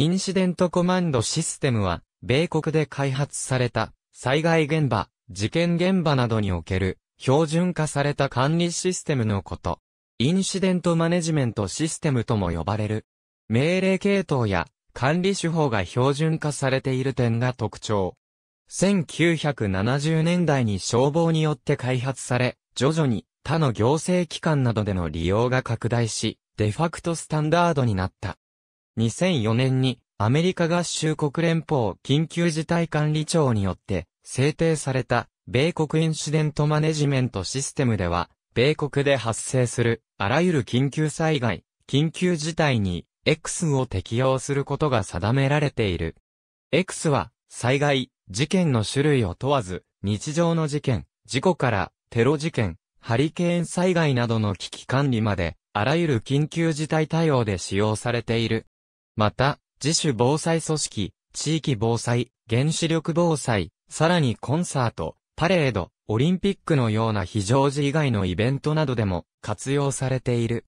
インシデントコマンドシステムは、米国で開発された、災害現場、事件現場などにおける、標準化された管理システムのこと。インシデントマネジメントシステムとも呼ばれる。命令系統や管理手法が標準化されている点が特徴。1970年代に消防によって開発され、徐々に他の行政機関などでの利用が拡大し、デファクトスタンダードになった。2004年にアメリカ合衆国連邦緊急事態管理庁によって制定された米国インシデントマネジメントシステムでは、米国で発生するあらゆる緊急災害、緊急事態に X を適用することが定められている。X は災害、事件の種類を問わず、日常の事件、事故からテロ事件、ハリケーン災害などの危機管理まで、あらゆる緊急事態対応で使用されている。また、自主防災組織、地域防災、原子力防災、さらにコンサート、パレード、オリンピックのような非常時以外のイベントなどでも活用されている。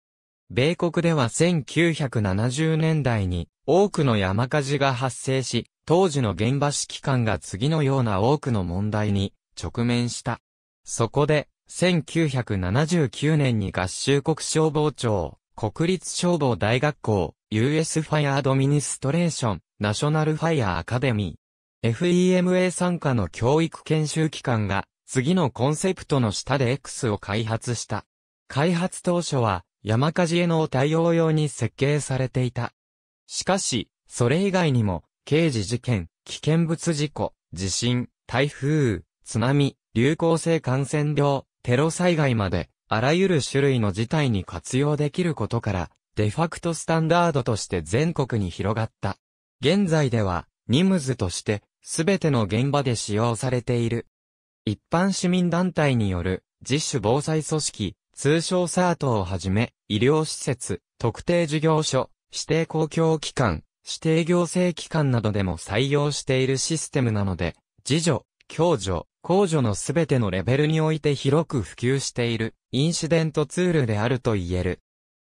米国では1970年代に多くの山火事が発生し、当時の現場指揮官が次のような多くの問題に直面した。そこで、1979年に合衆国消防庁、国立消防大学校、US Fire Administration、National Fire Academy。FEMA 参加の教育研修機関が、次のコンセプトの下で X を開発した。開発当初は、山火事への対応用に設計されていた。しかし、それ以外にも、刑事事件、危険物事故、地震、台風、津波、流行性感染病、テロ災害まで、あらゆる種類の事態に活用できることから、デファクトスタンダードとして全国に広がった。現在では、ニムズとして、すべての現場で使用されている。一般市民団体による、自主防災組織、通称サートをはじめ、医療施設、特定事業所、指定公共機関、指定行政機関などでも採用しているシステムなので、自助、共助、公助のすべてのレベルにおいて広く普及している、インシデントツールであると言える。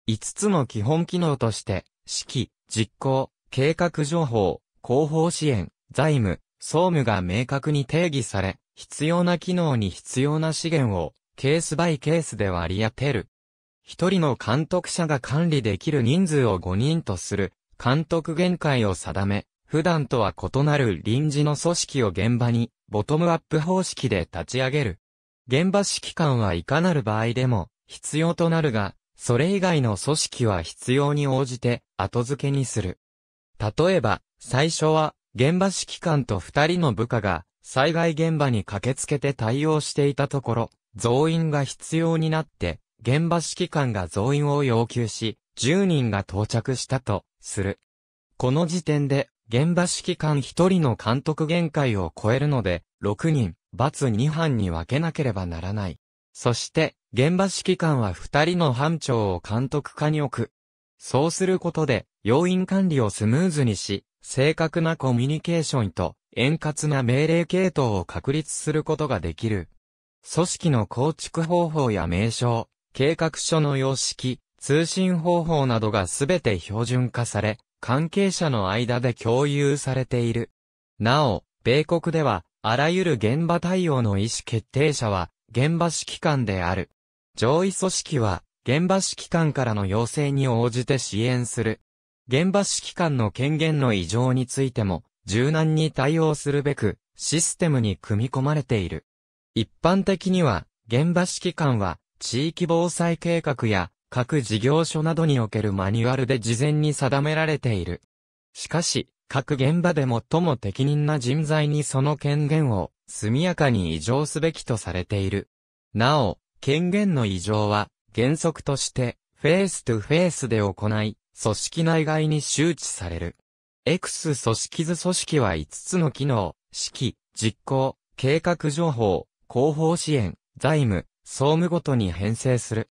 5つの基本機能として、指揮、実行、計画情報、広報支援、財務、総務が明確に定義され、必要な機能に必要な資源を、ケースバイケースで割り当てる。一人の監督者が管理できる人数を5人とする、監督限界を定め、普段とは異なる臨時の組織を現場に、ボトムアップ方式で立ち上げる。現場指揮官はいかなる場合でも、必要となるが、それ以外の組織は必要に応じて後付けにする。例えば、最初は現場指揮官と二人の部下が災害現場に駆けつけて対応していたところ、増員が必要になって、現場指揮官が増員を要求し、10人が到着したと、する。この時点で、現場指揮官一人の監督限界を超えるので、6人、罰2班に分けなければならない。そして、現場指揮官は二人の班長を監督下に置く。そうすることで、要員管理をスムーズにし、正確なコミュニケーションと円滑な命令系統を確立することができる。組織の構築方法や名称、計画書の様式、通信方法などがすべて標準化され、関係者の間で共有されている。なお、米国では、あらゆる現場対応の意思決定者は、現場指揮官である。上位組織は、現場指揮官からの要請に応じて支援する。現場指揮官の権限の異常についても、柔軟に対応するべく、システムに組み込まれている。一般的には、現場指揮官は、地域防災計画や、各事業所などにおけるマニュアルで事前に定められている。しかし、各現場で最も適任な人材にその権限を速やかに異常すべきとされている。なお、権限の異常は、原則として、フェースとフェースで行い、組織内外に周知される。X 組織図組織は5つの機能、指揮、実行、計画情報、広報支援、財務、総務ごとに編成する。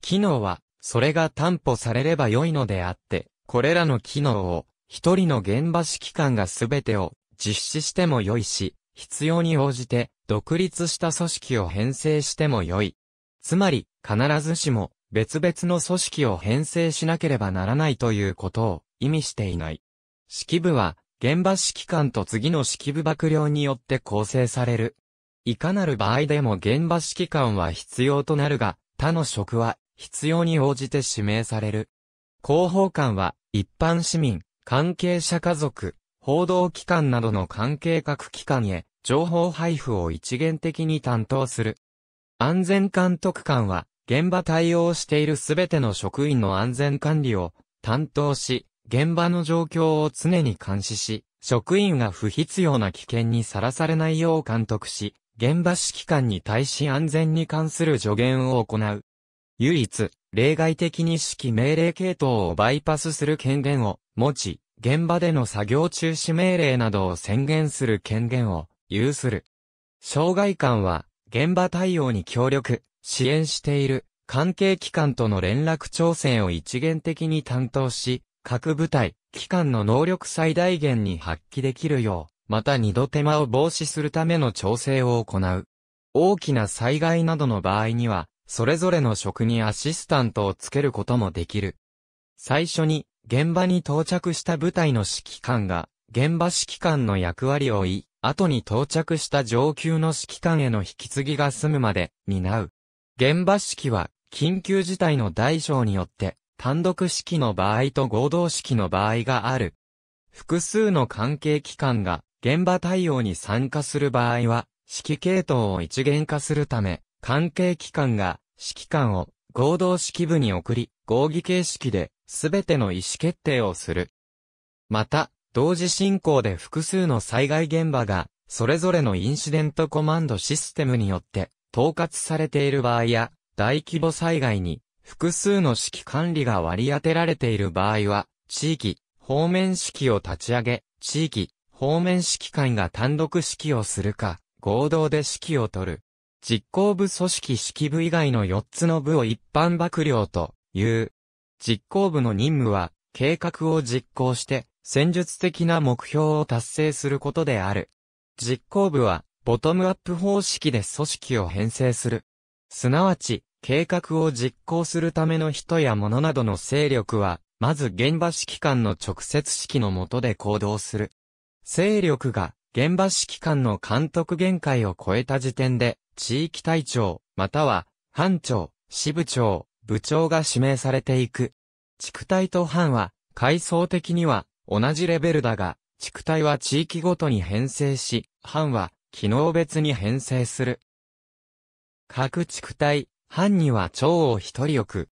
機能は、それが担保されれば良いのであって、これらの機能を、一人の現場指揮官が全てを実施しても良いし、必要に応じて独立した組織を編成しても良い。つまり、必ずしも別々の組織を編成しなければならないということを意味していない。指揮部は、現場指揮官と次の指揮部幕僚によって構成される。いかなる場合でも現場指揮官は必要となるが、他の職は必要に応じて指名される。広報官は一般市民、関係者家族、報道機関などの関係各機関へ情報配布を一元的に担当する。安全監督官は現場対応しているすべての職員の安全管理を担当し、現場の状況を常に監視し、職員が不必要な危険にさらされないよう監督し、現場指揮官に対し安全に関する助言を行う。唯一、例外的に指揮命令系統をバイパスする権限を持ち、現場での作業中止命令などを宣言する権限を有する。障害官は、現場対応に協力、支援している関係機関との連絡調整を一元的に担当し、各部隊、機関の能力最大限に発揮できるよう、また二度手間を防止するための調整を行う。大きな災害などの場合には、それぞれの職にアシスタントをつけることもできる。最初に、現場に到着した部隊の指揮官が、現場指揮官の役割を追い、後に到着した上級の指揮官への引き継ぎが済むまで、担う。現場指揮は、緊急事態の大小によって、単独指揮の場合と合同指揮の場合がある。複数の関係機関が、現場対応に参加する場合は、指揮系統を一元化するため、関係機関が、指揮官を合同指揮部に送り、合議形式ですべての意思決定をする。また、同時進行で複数の災害現場が、それぞれのインシデントコマンドシステムによって、統括されている場合や、大規模災害に、複数の指揮管理が割り当てられている場合は、地域、方面指揮を立ち上げ、地域、方面指揮官が単独指揮をするか、合同で指揮を取る。実行部組織指揮部以外の4つの部を一般幕僚という。実行部の任務は、計画を実行して、戦術的な目標を達成することである。実行部は、ボトムアップ方式で組織を編成する。すなわち、計画を実行するための人や物などの勢力は、まず現場指揮官の直接指揮の下で行動する。勢力が現場指揮官の監督限界を超えた時点で、地域隊長、または、班長、支部長、部長が指名されていく。地区隊と班は、階層的には同じレベルだが、地区隊は地域ごとに編成し、班は機能別に編成する。各地区隊、班には長を一人置く。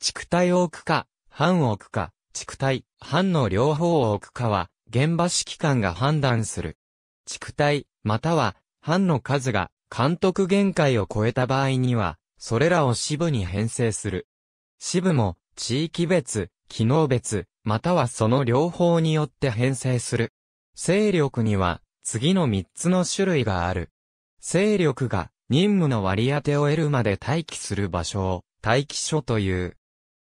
地区隊を置くか、班を置くか、地区隊、班の両方を置くかは、現場指揮官が判断する。地区隊、または、班の数が監督限界を超えた場合には、それらを支部に編成する。支部も、地域別、機能別、またはその両方によって編成する。勢力には、次の3つの種類がある。勢力が、任務の割り当てを得るまで待機する場所を、待機所という。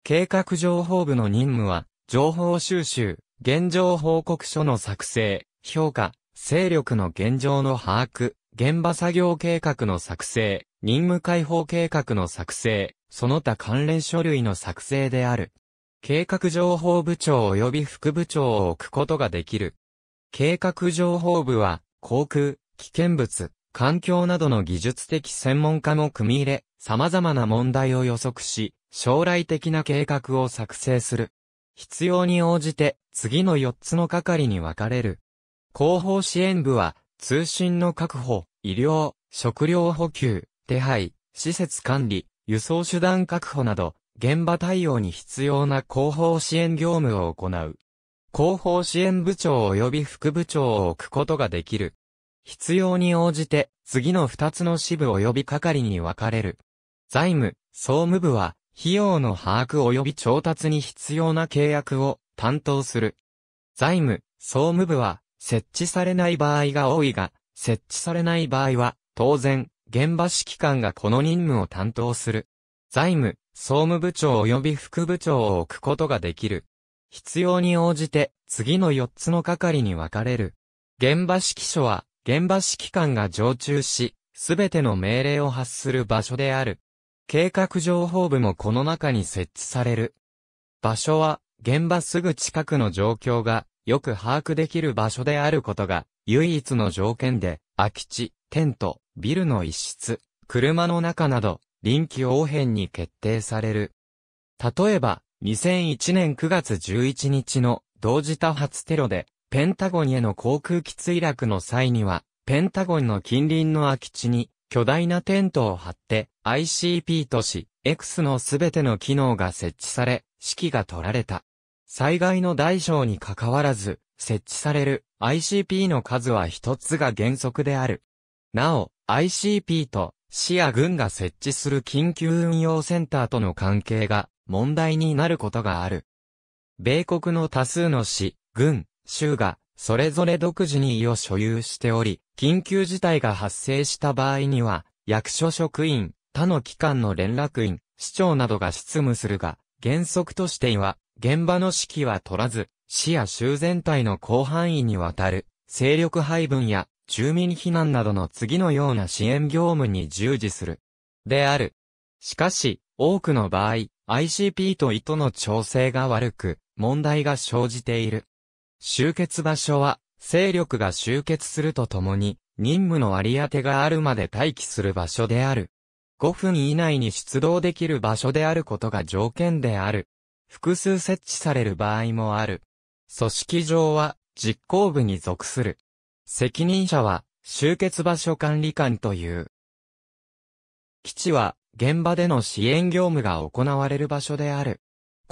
計画情報部の任務は、情報収集、現状報告書の作成、評価、勢力の現状の把握、現場作業計画の作成、任務解放計画の作成、その他関連書類の作成である。計画情報部長及び副部長を置くことができる。計画情報部は、航空、危険物、環境などの技術的専門家も組み入れ、様々な問題を予測し、将来的な計画を作成する。必要に応じて、次の4つの係に分かれる。広報支援部は、通信の確保、医療、食料補給、手配、施設管理、輸送手段確保など、現場対応に必要な広報支援業務を行う。広報支援部長及び副部長を置くことができる。必要に応じて、次の2つの支部及び係に分かれる。財務、総務部は、費用の把握及び調達に必要な契約を担当する。財務、総務部は、設置されない場合が多いが、設置されない場合は、当然、現場指揮官がこの任務を担当する。財務、総務部長及び副部長を置くことができる。必要に応じて、次の4つの係に分かれる。現場指揮所は、現場指揮官が常駐し、すべての命令を発する場所である。計画情報部もこの中に設置される。場所は、現場すぐ近くの状況が、よく把握できる場所であることが、唯一の条件で、空き地、テント、ビルの一室、車の中など、臨機応変に決定される。例えば、2001年9月11日の同時多発テロで、ペンタゴンへの航空機墜落の際には、ペンタゴンの近隣の空き地に巨大なテントを張って ICP 都市 X のすべての機能が設置され、指揮が取られた。災害の大小に関わらず、設置される ICP の数は一つが原則である。なお、ICP と市や軍が設置する緊急運用センターとの関係が問題になることがある。米国の多数の市、軍、州がそれぞれ独自に意を所有しており、緊急事態が発生した場合には、役所職員、他の機関の連絡員、市長などが執務するが、原則としては、現場の指揮は取らず、市や州全体の広範囲にわたる、勢力配分や住民避難などの次のような支援業務に従事する。である。しかし、多くの場合、ICP と意図の調整が悪く、問題が生じている。集結場所は、勢力が集結するとともに、任務の割り当てがあるまで待機する場所である。5分以内に出動できる場所であることが条件である。複数設置される場合もある。組織上は、実行部に属する。責任者は、集結場所管理官という。基地は、現場での支援業務が行われる場所である。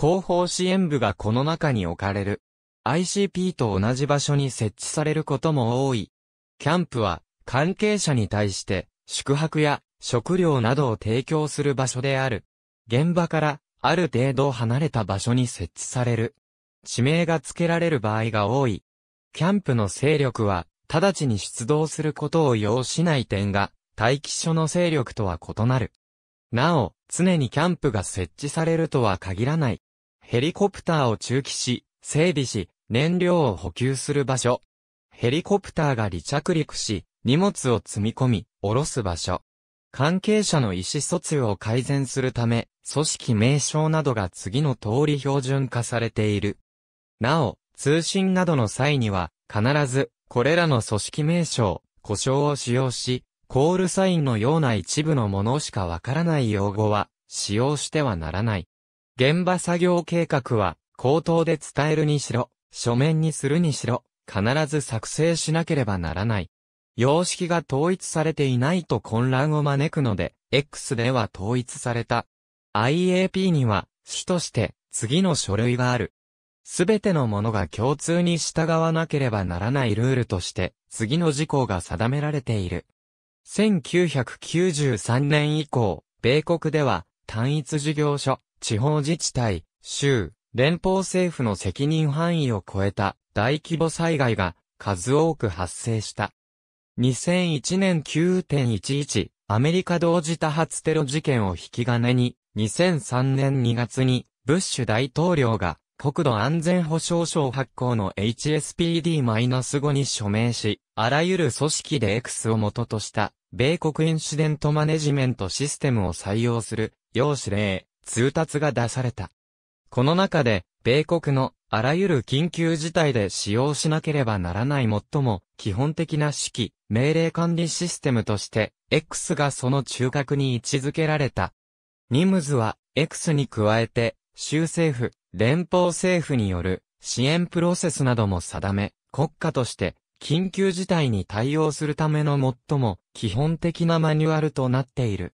広報支援部がこの中に置かれる。ICP と同じ場所に設置されることも多い。キャンプは、関係者に対して、宿泊や食料などを提供する場所である。現場からある程度離れた場所に設置される。地名が付けられる場合が多い。キャンプの勢力は直ちに出動することを要しない点が、待機所の勢力とは異なる。なお、常にキャンプが設置されるとは限らない。ヘリコプターを駐機し、整備し、燃料を補給する場所。ヘリコプターが離着陸し、荷物を積み込み、下ろす場所。関係者の意思疎通を改善するため、組織名称などが次の通り標準化されている。なお、通信などの際には、必ず、これらの組織名称、故障を使用し、コールサインのような一部のものしかわからない用語は、使用してはならない。現場作業計画は、口頭で伝えるにしろ、書面にするにしろ、必ず作成しなければならない。様式が統一されていないと混乱を招くので、X では統一された。IAP には、主として、次の書類がある。すべてのものが共通に従わなければならないルールとして、次の事項が定められている。1993年以降、米国では、単一事業所、地方自治体、州、連邦政府の責任範囲を超えた大規模災害が数多く発生した。2001年9.11アメリカ同時多発テロ事件を引き金に2003年2月にブッシュ大統領が国土安全保障省発行の HSPD-5 に署名し、あらゆる組織で X を元とした、米国インシデントマネジメントシステムを採用する、要指令、通達が出された。この中で、米国のあらゆる緊急事態で使用しなければならない最も基本的な指揮、命令管理システムとして、X がその中核に位置づけられた。ニムズは、X に加えて、州政府、連邦政府による支援プロセスなども定め、国家として緊急事態に対応するための最も基本的なマニュアルとなっている。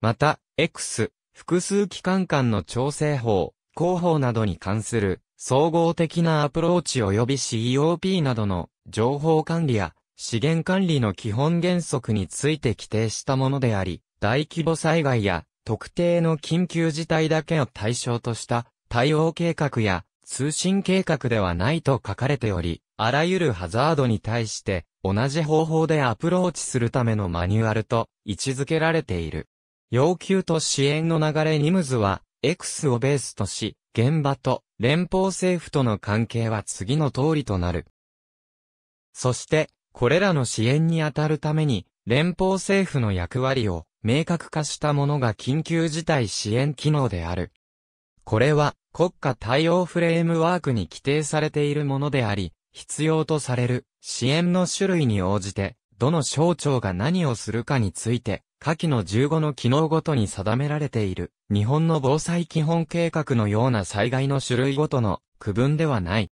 また、X、複数機関間の調整法、広報などに関する総合的なアプローチ及び COP などの情報管理や資源管理の基本原則について規定したものであり、大規模災害や特定の緊急事態だけを対象とした対応計画や通信計画ではないと書かれており、あらゆるハザードに対して同じ方法でアプローチするためのマニュアルと位置づけられている。要求と支援の流れニムズは X をベースとし、現場と連邦政府との関係は次の通りとなる。そして、これらの支援に当たるために、連邦政府の役割を明確化したものが緊急事態支援機能である。これは、国家対応フレームワークに規定されているものであり、必要とされる支援の種類に応じて、どの省庁が何をするかについて、下記の15の機能ごとに定められている、日本の防災基本計画のような災害の種類ごとの区分ではない。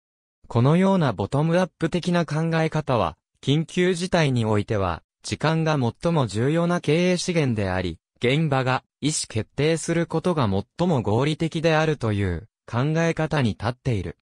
このようなボトムアップ的な考え方は、緊急事態においては、時間が最も重要な経営資源であり、現場が意思決定することが最も合理的であるという考え方に立っている。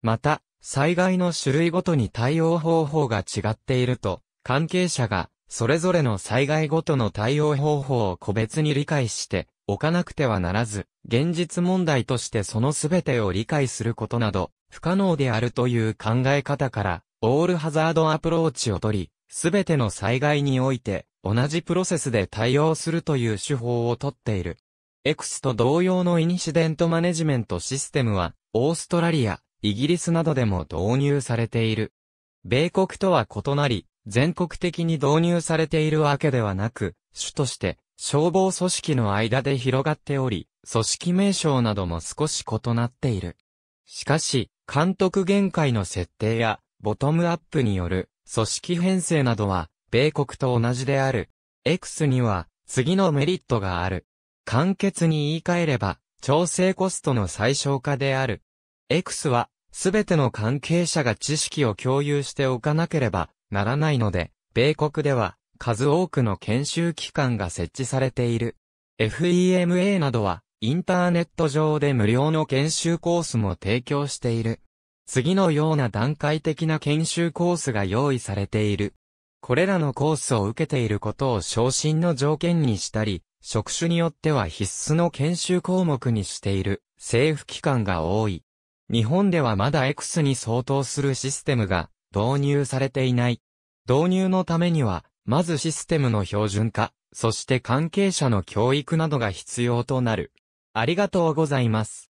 また、災害の種類ごとに対応方法が違っていると、関係者がそれぞれの災害ごとの対応方法を個別に理解しておかなくてはならず、現実問題としてその全てを理解することなど、不可能であるという考え方から、オールハザードアプローチをとり、すべての災害において、同じプロセスで対応するという手法をとっている。X と同様のイニシデントマネジメントシステムは、オーストラリア、イギリスなどでも導入されている。米国とは異なり、全国的に導入されているわけではなく、主として消防組織の間で広がっており、組織名称なども少し異なっている。しかし、監督限界の設定や、ボトムアップによる組織編成などは、米国と同じである。X には、次のメリットがある。簡潔に言い換えれば、調整コストの最小化である。X は、すべての関係者が知識を共有しておかなければならないので、米国では、数多くの研修機関が設置されている。FEMA などは、インターネット上で無料の研修コースも提供している。次のような段階的な研修コースが用意されている。これらのコースを受けていることを昇進の条件にしたり、職種によっては必須の研修項目にしている政府機関が多い。日本ではまだ X に相当するシステムが導入されていない。導入のためには、まずシステムの標準化、そして関係者の教育などが必要となる。ありがとうございます。